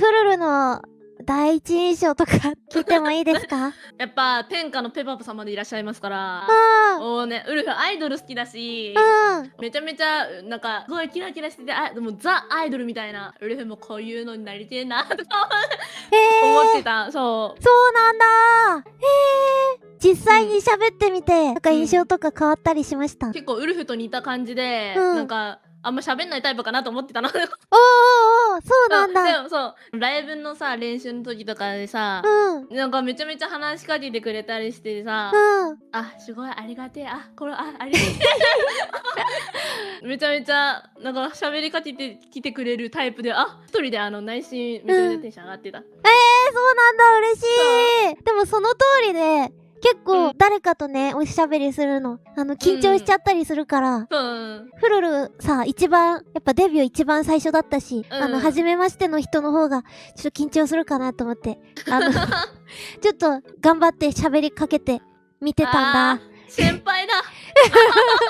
プルルの第一印象とか聞いてもいいですか やっぱ天下のペパパ様でいらっしゃいますからもうねウルフアイドル好きだしめちゃめちゃなんかすごいキラキラしててあでもザ・アイドルみたいなウルフもこういうのになりてえな とか思ってたそうそうなんだへえ実際に喋ってみて、うん、なんか印象とか変わったりしました、うん、結構ウルフと似た感じで、うん、なんかあんま喋んないタイプかなと思ってたのおーおーそうなんだ。でもそう、ライブのさ、練習の時とかでさ、うん、なんかめちゃめちゃ話しかけてくれたりしてさ、うん、あ、すごいありがてえ、あ、これ、あ、ありがてえ。めちゃめちゃ、なんか喋りかけてきてくれるタイプで、あ、一人であの内心めちゃめちゃテンション上がってた。うん、えー、そうなんだ、嬉しい。でもその通りで、結構誰かとね、おしゃべりするの、あの、緊張しちゃったりするから、うん、フルルさ、一番、やっぱデビュー一番最初だったし、うん、あの、初めましての人の方が、ちょっと緊張するかなと思って、あの、ちょっと頑張って喋りかけて見てたんだ。先輩だ